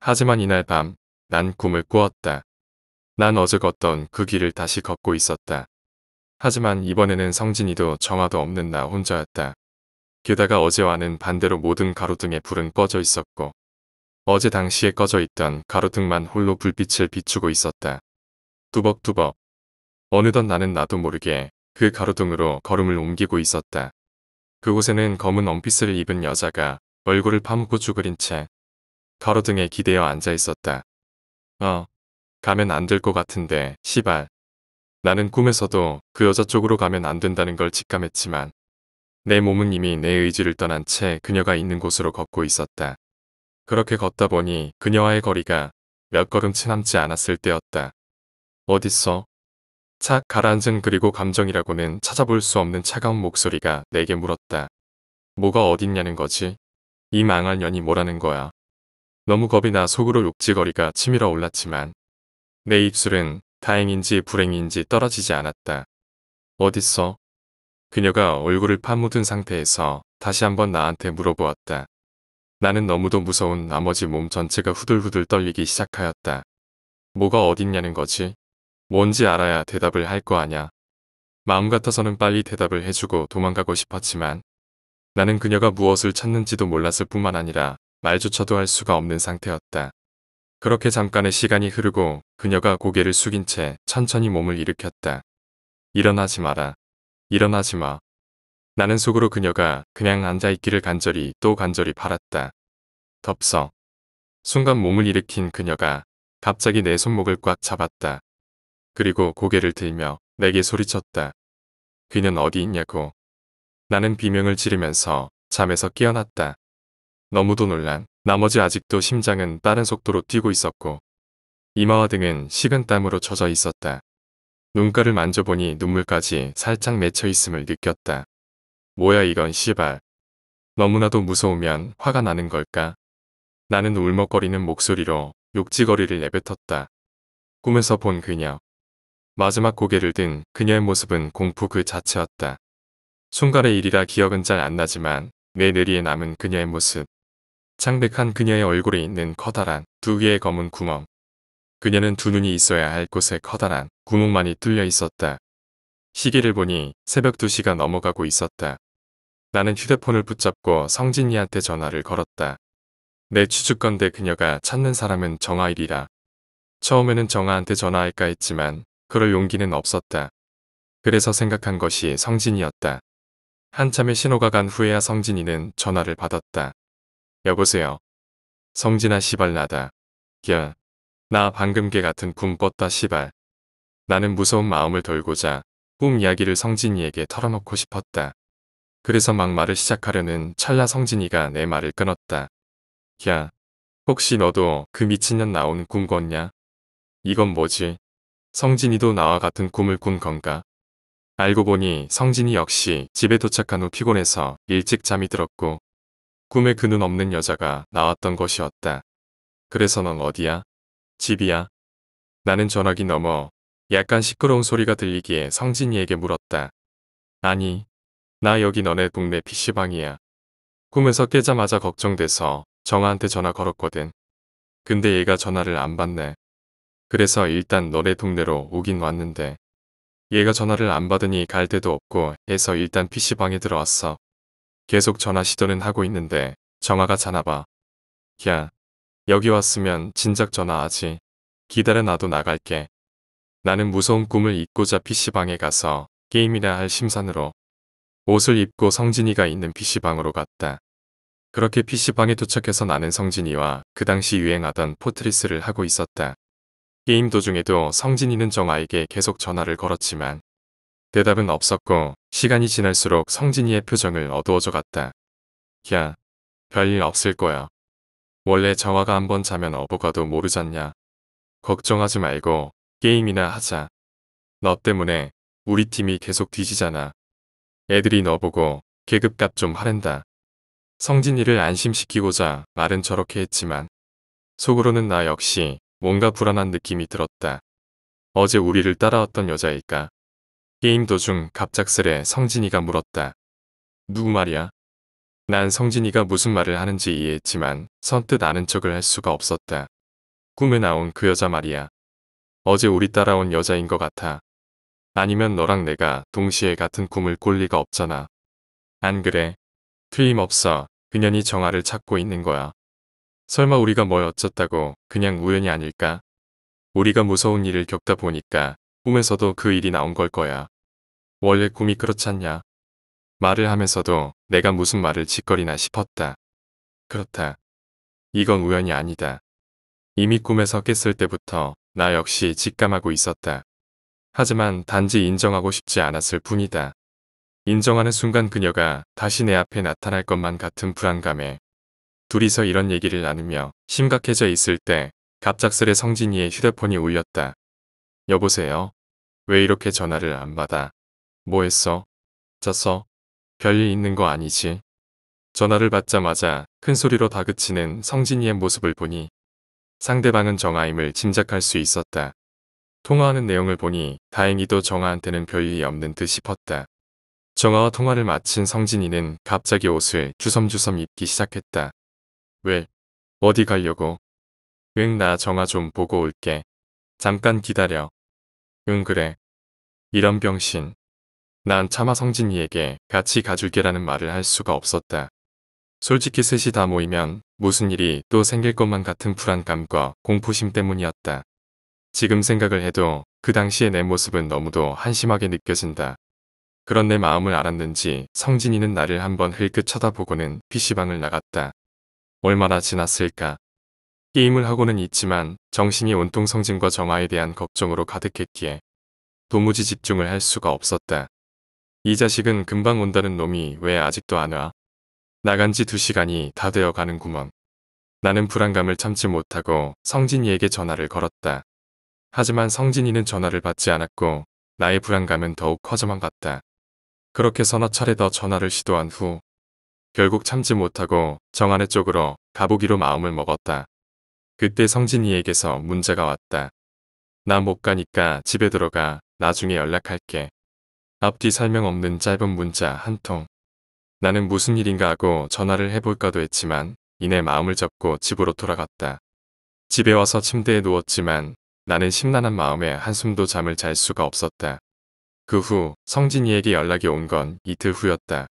Speaker 1: 하지만 이날 밤 난 꿈을 꾸었다. 난 어제 걷던 그 길을 다시 걷고 있었다. 하지만 이번에는 성진이도 정화도 없는 나 혼자였다. 게다가 어제와는 반대로 모든 가로등에 불은 꺼져 있었고 어제 당시에 꺼져 있던 가로등만 홀로 불빛을 비추고 있었다. 두벅두벅. 어느덧 나는 나도 모르게 그 가로등으로 걸음을 옮기고 있었다. 그곳에는 검은 원피스를 입은 여자가 얼굴을 파묻고 쭈그린 채 가로등에 기대어 앉아 있었다. 어, 가면 안 될 것 같은데 시발. 나는 꿈에서도 그 여자 쪽으로 가면 안 된다는 걸 직감했지만 내 몸은 이미 내 의지를 떠난 채 그녀가 있는 곳으로 걷고 있었다. 그렇게 걷다 보니 그녀와의 거리가 몇 걸음치 남지 않았을 때였다. 어딨어? 착 가라앉은 그리고 감정이라고는 찾아볼 수 없는 차가운 목소리가 내게 물었다. 뭐가 어딨냐는 거지? 이 망할 년이 뭐라는 거야? 너무 겁이 나 속으로 욕지거리가 치밀어 올랐지만 내 입술은 다행인지 불행인지 떨어지지 않았다. 어딨어? 그녀가 얼굴을 파묻은 상태에서 다시 한번 나한테 물어보았다. 나는 너무도 무서운 나머지 몸 전체가 후들후들 떨리기 시작하였다. 뭐가 어딨냐는 거지? 뭔지 알아야 대답을 할 거 아냐. 마음 같아서는 빨리 대답을 해주고 도망가고 싶었지만 나는 그녀가 무엇을 찾는지도 몰랐을 뿐만 아니라 말조차도 할 수가 없는 상태였다. 그렇게 잠깐의 시간이 흐르고 그녀가 고개를 숙인 채 천천히 몸을 일으켰다. 일어나지 마라. 일어나지 마. 나는 속으로 그녀가 그냥 앉아있기를 간절히 또 간절히 바랐다. 덥석. 순간 몸을 일으킨 그녀가 갑자기 내 손목을 꽉 잡았다. 그리고 고개를 들며 내게 소리쳤다. 그는 어디 있냐고. 나는 비명을 지르면서 잠에서 깨어났다. 너무도 놀란 나머지 아직도 심장은 빠른 속도로 뛰고 있었고 이마와 등은 식은 땀으로 젖어 있었다. 눈가를 만져보니 눈물까지 살짝 맺혀 있음을 느꼈다. 뭐야 이건 씨발. 너무나도 무서우면 화가 나는 걸까? 나는 울먹거리는 목소리로 욕지거리를 내뱉었다. 꿈에서 본 그녀. 마지막 고개를 든 그녀의 모습은 공포 그 자체였다. 순간의 일이라 기억은 잘 안 나지만 내 뇌리에 남은 그녀의 모습. 창백한 그녀의 얼굴에 있는 커다란 두 개의 검은 구멍. 그녀는 두 눈이 있어야 할 곳에 커다란 구멍만이 뚫려 있었다. 시계를 보니 새벽 2시가 넘어가고 있었다. 나는 휴대폰을 붙잡고 성진이한테 전화를 걸었다. 내 추측건데 그녀가 찾는 사람은 정아일이라. 처음에는 정아한테 전화할까 했지만 그럴 용기는 없었다. 그래서 생각한 것이 성진이었다. 한참의 신호가 간 후에야 성진이는 전화를 받았다. 여보세요. 성진아 시발 나다. 야, 나 방금 개 같은 꿈 꿨다 시발. 나는 무서운 마음을 돌고자 꿈 이야기를 성진이에게 털어놓고 싶었다. 그래서 막 말을 시작하려는 찰나 성진이가 내 말을 끊었다. 야, 혹시 너도 그 미친년 나온 꿈 꿨냐? 이건 뭐지? 성진이도 나와 같은 꿈을 꾼 건가? 알고 보니 성진이 역시 집에 도착한 후 피곤해서 일찍 잠이 들었고 꿈에 그 눈 없는 여자가 나왔던 것이었다. 그래서 넌 어디야? 집이야? 나는 전화기 넘어 약간 시끄러운 소리가 들리기에 성진이에게 물었다. 아니, 나 여기 너네 동네 PC방이야. 꿈에서 깨자마자 걱정돼서 정아한테 전화 걸었거든. 근데 얘가 전화를 안 받네. 그래서 일단 너네 동네로 오긴 왔는데 얘가 전화를 안 받으니 갈 데도 없고 해서 일단 PC방에 들어왔어. 계속 전화 시도는 하고 있는데 정화가 자나봐. 야, 여기 왔으면 진작 전화하지. 기다려놔도 나갈게. 나는 무서운 꿈을 잊고자 PC방에 가서 게임이나 할 심산으로 옷을 입고 성진이가 있는 PC방으로 갔다. 그렇게 PC방에 도착해서 나는 성진이와 그 당시 유행하던 포트리스를 하고 있었다. 게임 도중에도 성진이는 정아에게 계속 전화를 걸었지만 대답은 없었고 시간이 지날수록 성진이의 표정을 어두워져 갔다. 야, 별일 없을 거야. 원래 정화가 한번 자면 어부가도 모르잖냐. 걱정하지 말고 게임이나 하자. 너 때문에 우리 팀이 계속 뒤지잖아. 애들이 너 보고 계급값 좀 하랜다. 성진이를 안심시키고자 말은 저렇게 했지만 속으로는 나 역시 뭔가 불안한 느낌이 들었다. 어제 우리를 따라왔던 여자일까? 게임 도중 갑작스레 성진이가 물었다. 누구 말이야? 난 성진이가 무슨 말을 하는지 이해했지만 선뜻 아는 척을 할 수가 없었다. 꿈에 나온 그 여자 말이야. 어제 우리 따라온 여자인 것 같아. 아니면 너랑 내가 동시에 같은 꿈을 꿀 리가 없잖아. 안 그래? 틀림없어. 그년이 정화를 찾고 있는 거야. 설마 우리가 뭘 뭐 어쨌다고 그냥 우연이 아닐까? 우리가 무서운 일을 겪다 보니까 꿈에서도 그 일이 나온 걸 거야. 원래 꿈이 그렇지않냐 말을 하면서도 내가 무슨 말을 짓거리나 싶었다. 그렇다. 이건 우연이 아니다. 이미 꿈에서 깼을 때부터 나 역시 직감하고 있었다. 하지만 단지 인정하고 싶지 않았을 뿐이다. 인정하는 순간 그녀가 다시 내 앞에 나타날 것만 같은 불안감에 둘이서 이런 얘기를 나누며 심각해져 있을 때 갑작스레 성진이의 휴대폰이 울렸다. 여보세요? 왜 이렇게 전화를 안 받아? 뭐 했어? 잤어? 별일 있는 거 아니지? 전화를 받자마자 큰 소리로 다그치는 성진이의 모습을 보니 상대방은 정아임을 짐작할 수 있었다. 통화하는 내용을 보니 다행히도 정아한테는 별일이 없는 듯 싶었다. 정아와 통화를 마친 성진이는 갑자기 옷을 주섬주섬 입기 시작했다. 왜? 어디 가려고? 응, 나 정아 좀 보고 올게. 잠깐 기다려. 응, 그래. 이런 병신. 난 차마 성진이에게 같이 가줄게라는 말을 할 수가 없었다. 솔직히 셋이 다 모이면 무슨 일이 또 생길 것만 같은 불안감과 공포심 때문이었다. 지금 생각을 해도 그 당시의 내 모습은 너무도 한심하게 느껴진다. 그런 내 마음을 알았는지 성진이는 나를 한번 흘끗 쳐다보고는 PC방을 나갔다. 얼마나 지났을까. 게임을 하고는 있지만 정신이 온통 성진과 정아에 대한 걱정으로 가득했기에 도무지 집중을 할 수가 없었다. 이 자식은 금방 온다는 놈이 왜 아직도 안 와? 나간 지 두 시간이 다 되어 가는구먼. 나는 불안감을 참지 못하고 성진이에게 전화를 걸었다. 하지만 성진이는 전화를 받지 않았고 나의 불안감은 더욱 커져만 갔다. 그렇게 서너 차례 더 전화를 시도한 후 결국 참지 못하고 정한의 쪽으로 가보기로 마음을 먹었다. 그때 성진이에게서 문자가 왔다. 나 못 가니까 집에 들어가 나중에 연락할게. 앞뒤 설명 없는 짧은 문자 한 통. 나는 무슨 일인가 하고 전화를 해볼까도 했지만 이내 마음을 접고 집으로 돌아갔다. 집에 와서 침대에 누웠지만 나는 심란한 마음에 한숨도 잠을 잘 수가 없었다. 그 후 성진이에게 연락이 온 건 이틀 후였다.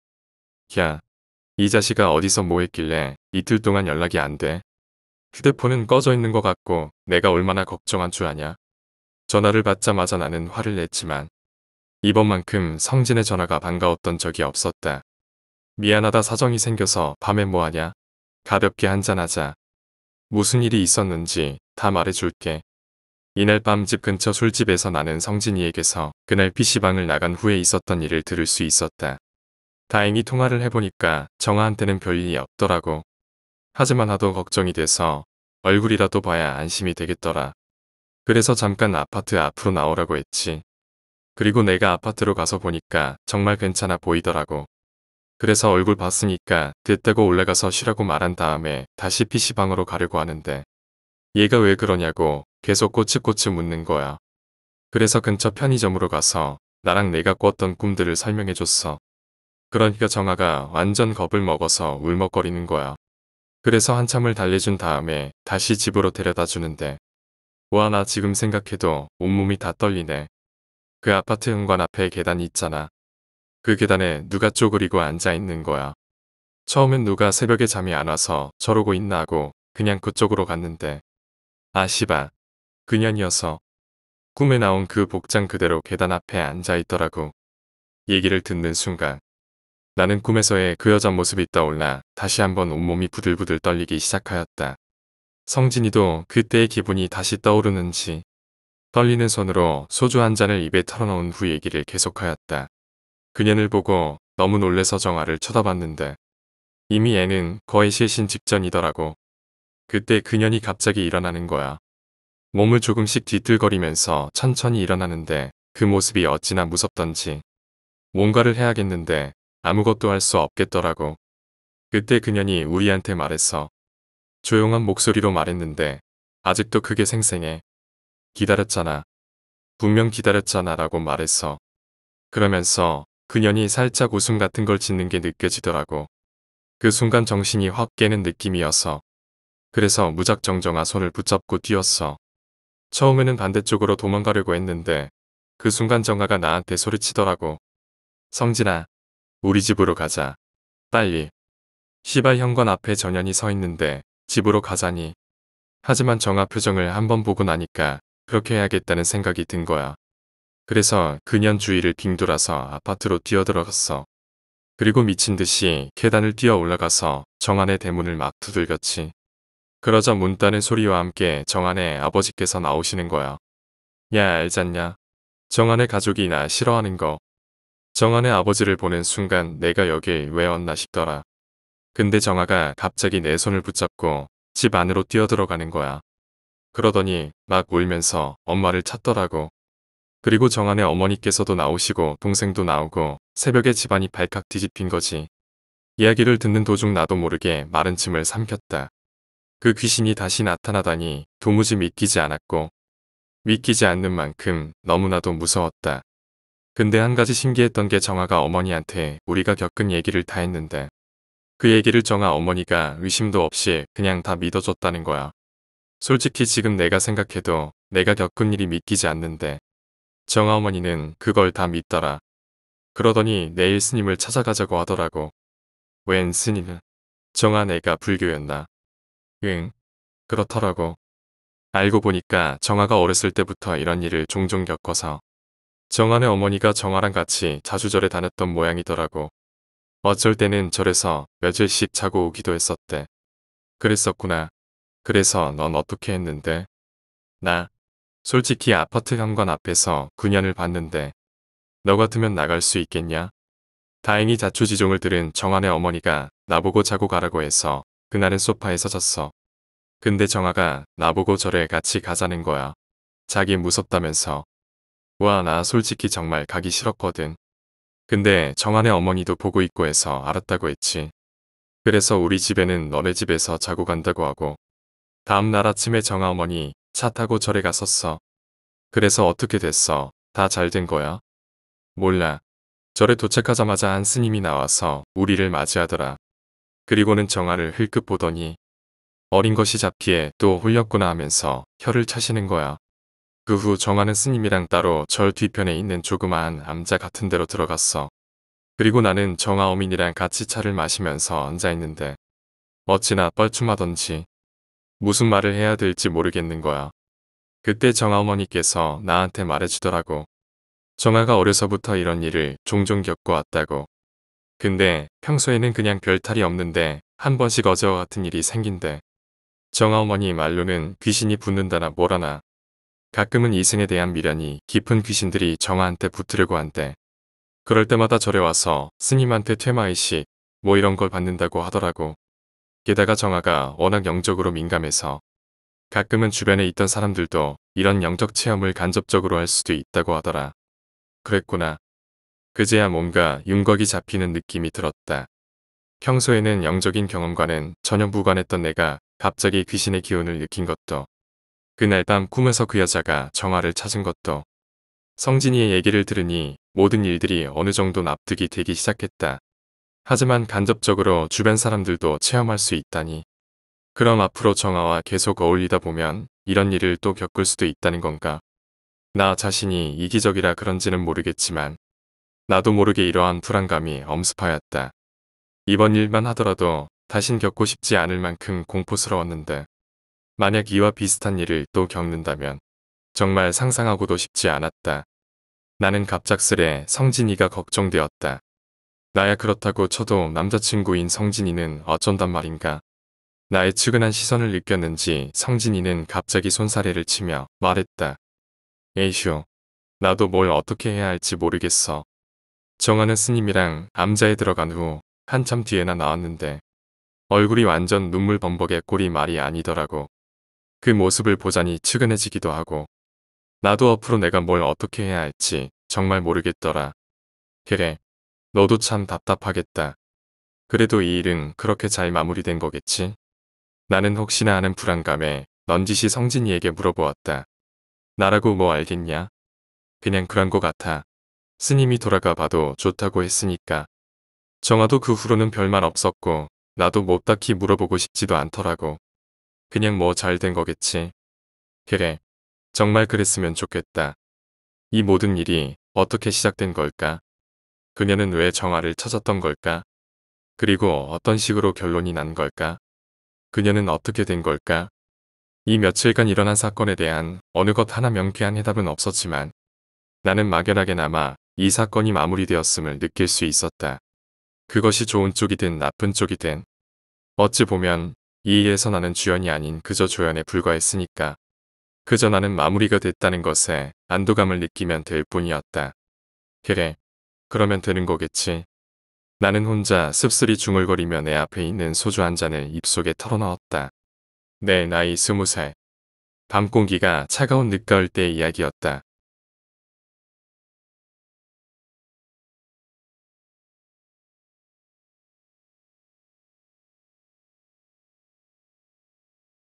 Speaker 1: 야, 이 자식아 어디서 뭐 했길래 이틀 동안 연락이 안 돼? 휴대폰은 꺼져 있는 것 같고 내가 얼마나 걱정한 줄 아냐? 전화를 받자마자 나는 화를 냈지만 이번만큼 성진의 전화가 반가웠던 적이 없었다. 미안하다 사정이 생겨서 밤에 뭐하냐? 가볍게 한잔하자. 무슨 일이 있었는지 다 말해줄게. 이날 밤 집 근처 술집에서 나는 성진이에게서 그날 PC방을 나간 후에 있었던 일을 들을 수 있었다. 다행히 통화를 해보니까 정아한테는 별일이 없더라고. 하지만 하도 걱정이 돼서 얼굴이라도 봐야 안심이 되겠더라. 그래서 잠깐 아파트 앞으로 나오라고 했지. 그리고 내가 아파트로 가서 보니까 정말 괜찮아 보이더라고. 그래서 얼굴 봤으니까 듣대고 올라가서 쉬라고 말한 다음에 다시 PC방으로 가려고 하는데 얘가 왜 그러냐고 계속 꼬치꼬치 묻는 거야. 그래서 근처 편의점으로 가서 나랑 내가 꿨던 꿈들을 설명해줬어. 그러니까 정아가 완전 겁을 먹어서 울먹거리는 거야. 그래서 한참을 달래준 다음에 다시 집으로 데려다 주는데 와 나 지금 생각해도 온몸이 다 떨리네. 그 아파트 현관 앞에 계단이 있잖아. 그 계단에 누가 쪼그리고 앉아있는 거야. 처음엔 누가 새벽에 잠이 안 와서 저러고 있나 하고 그냥 그쪽으로 갔는데 아시바 그년이어서 꿈에 나온 그 복장 그대로 계단 앞에 앉아있더라고. 얘기를 듣는 순간 나는 꿈에서의 그 여자 모습이 떠올라 다시 한번 온몸이 부들부들 떨리기 시작하였다. 성진이도 그때의 기분이 다시 떠오르는지 떨리는 손으로 소주 한 잔을 입에 털어놓은 후 얘기를 계속하였다. 그녀를 보고 너무 놀래서 정아를 쳐다봤는데 이미 애는 거의 실신 직전이더라고. 그때 그년이 갑자기 일어나는 거야. 몸을 조금씩 뒤틀거리면서 천천히 일어나는데 그 모습이 어찌나 무섭던지 뭔가를 해야겠는데 아무것도 할 수 없겠더라고. 그때 그년이 우리한테 말했어. 조용한 목소리로 말했는데 아직도 그게 생생해. 기다렸잖아. 분명 기다렸잖아 라고 말했어. 그러면서 그년이 살짝 웃음 같은 걸 짓는 게 느껴지더라고. 그 순간 정신이 확 깨는 느낌이어서. 그래서 무작정 정아 손을 붙잡고 뛰었어. 처음에는 반대쪽으로 도망가려고 했는데 그 순간 정아가 나한테 소리치더라고. 성진아, 우리 집으로 가자. 빨리. 시발 현관 앞에 전현이 서 있는데 집으로 가자니. 하지만 정아 표정을 한번 보고 나니까 그렇게 해야겠다는 생각이 든 거야. 그래서 그년 주위를 빙돌아서 아파트로 뛰어들어갔어. 그리고 미친 듯이 계단을 뛰어 올라가서 정안의 대문을 막 두들겼지. 그러자 문 따는 소리와 함께 정안의 아버지께서 나오시는 거야. 야 알잖냐. 정안의 가족이 나 싫어하는 거. 정안의 아버지를 보는 순간 내가 여길 왜 왔나 싶더라. 근데 정아가 갑자기 내 손을 붙잡고 집 안으로 뛰어들어가는 거야. 그러더니 막 울면서 엄마를 찾더라고. 그리고 정안의 어머니께서도 나오시고 동생도 나오고 새벽에 집안이 발칵 뒤집힌 거지. 이야기를 듣는 도중 나도 모르게 마른 침을 삼켰다. 그 귀신이 다시 나타나다니 도무지 믿기지 않았고 믿기지 않는 만큼 너무나도 무서웠다. 근데 한 가지 신기했던 게 정아가 어머니한테 우리가 겪은 얘기를 다 했는데 그 얘기를 정아 어머니가 의심도 없이 그냥 다 믿어줬다는 거야. 솔직히 지금 내가 생각해도 내가 겪은 일이 믿기지 않는데 정아 어머니는 그걸 다 믿더라. 그러더니 내일 스님을 찾아가자고 하더라고. 웬 스님은? 정아 내가 불교였나? 응, 그렇더라고. 알고 보니까 정아가 어렸을 때부터 이런 일을 종종 겪어서 정아네 어머니가 정아랑 같이 자주절에 다녔던 모양이더라고. 어쩔 때는 절에서 며칠씩 자고 오기도 했었대. 그랬었구나. 그래서 넌 어떻게 했는데? 나 솔직히 아파트 현관 앞에서 9년을 봤는데 너 같으면 나갈 수 있겠냐? 다행히 자초지종을 들은 정한의 어머니가 나보고 자고 가라고 해서 그날은 소파에서 잤어. 근데 정아가 나보고 저래 같이 가자는 거야. 자기 무섭다면서. 와 나 솔직히 정말 가기 싫었거든. 근데 정한의 어머니도 보고 있고 해서 알았다고 했지. 그래서 우리 집에는 너네 집에서 자고 간다고 하고 다음 날 아침에 정아 어머니 차 타고 절에 갔었어. 그래서 어떻게 됐어? 다 잘 된 거야? 몰라. 절에 도착하자마자 한 스님이 나와서 우리를 맞이하더라. 그리고는 정아를 흘끗 보더니 어린 것이 잡기에 또 홀렸구나 하면서 혀를 차시는 거야. 그 후 정아는 스님이랑 따로 절 뒤편에 있는 조그마한 암자 같은 데로 들어갔어. 그리고 나는 정아 어민이랑 같이 차를 마시면서 앉아있는데 어찌나 뻘쭘하던지 무슨 말을 해야 될지 모르겠는 거야. 그때 정아 어머니께서 나한테 말해주더라고. 정아가 어려서부터 이런 일을 종종 겪어왔다고. 근데 평소에는 그냥 별탈이 없는데 한 번씩 어제와 같은 일이 생긴대. 정아 어머니 말로는 귀신이 붙는다나 뭐라나. 가끔은 이승에 대한 미련이 깊은 귀신들이 정아한테 붙으려고 한대. 그럴 때마다 절에 와서 스님한테 퇴마의식 뭐 이런 걸 받는다고 하더라고. 게다가 정아가 워낙 영적으로 민감해서 가끔은 주변에 있던 사람들도 이런 영적 체험을 간접적으로 할 수도 있다고 하더라. 그랬구나. 그제야 뭔가 윤곽이 잡히는 느낌이 들었다. 평소에는 영적인 경험과는 전혀 무관했던 내가 갑자기 귀신의 기운을 느낀 것도 그날 밤 꿈에서 그 여자가 정화를 찾은 것도 성진이의 얘기를 들으니 모든 일들이 어느 정도 납득이 되기 시작했다. 하지만 간접적으로 주변 사람들도 체험할 수 있다니. 그럼 앞으로 정아와 계속 어울리다 보면 이런 일을 또 겪을 수도 있다는 건가? 나 자신이 이기적이라 그런지는 모르겠지만 나도 모르게 이러한 불안감이 엄습하였다. 이번 일만 하더라도 다신 겪고 싶지 않을 만큼 공포스러웠는데 만약 이와 비슷한 일을 또 겪는다면 정말 상상하고도 싶지 않았다. 나는 갑작스레 성진이가 걱정되었다. 나야 그렇다고 쳐도 남자친구인 성진이는 어쩐단 말인가. 나의 측은한 시선을 느꼈는지 성진이는 갑자기 손사래를 치며 말했다. 에이쇼, 나도 뭘 어떻게 해야 할지 모르겠어. 정하는 스님이랑 암자에 들어간 후 한참 뒤에나 나왔는데 얼굴이 완전 눈물 범벅의 꼴이 말이 아니더라고. 그 모습을 보자니 측은해지기도 하고 나도 앞으로 내가 뭘 어떻게 해야 할지 정말 모르겠더라. 그래, 너도 참 답답하겠다. 그래도 이 일은 그렇게 잘 마무리된 거겠지? 나는 혹시나 하는 불안감에 넌지시 성진이에게 물어보았다. 나라고 뭐 알겠냐? 그냥 그런 거 같아. 스님이 돌아가 봐도 좋다고 했으니까. 정아도 그 후로는 별말 없었고 나도 못 뭐 딱히 물어보고 싶지도 않더라고. 그냥 뭐 잘 된 거겠지. 그래. 정말 그랬으면 좋겠다. 이 모든 일이 어떻게 시작된 걸까? 그녀는 왜 정아를 찾았던 걸까? 그리고 어떤 식으로 결론이 난 걸까? 그녀는 어떻게 된 걸까? 이 며칠간 일어난 사건에 대한 어느 것 하나 명쾌한 해답은 없었지만 나는 막연하게나마 이 사건이 마무리되었음을 느낄 수 있었다. 그것이 좋은 쪽이든 나쁜 쪽이든 어찌 보면 이 일에서 나는 주연이 아닌 그저 조연에 불과했으니까 그저 나는 마무리가 됐다는 것에 안도감을 느끼면 될 뿐이었다. 그래, 그러면 되는 거겠지. 나는 혼자 씁쓸히 중얼거리며 내 앞에 있는 소주 한 잔을 입속에 털어넣었다. 내 나이 스무 살. 밤 공기가 차가운 늦가을 때의 이야기였다.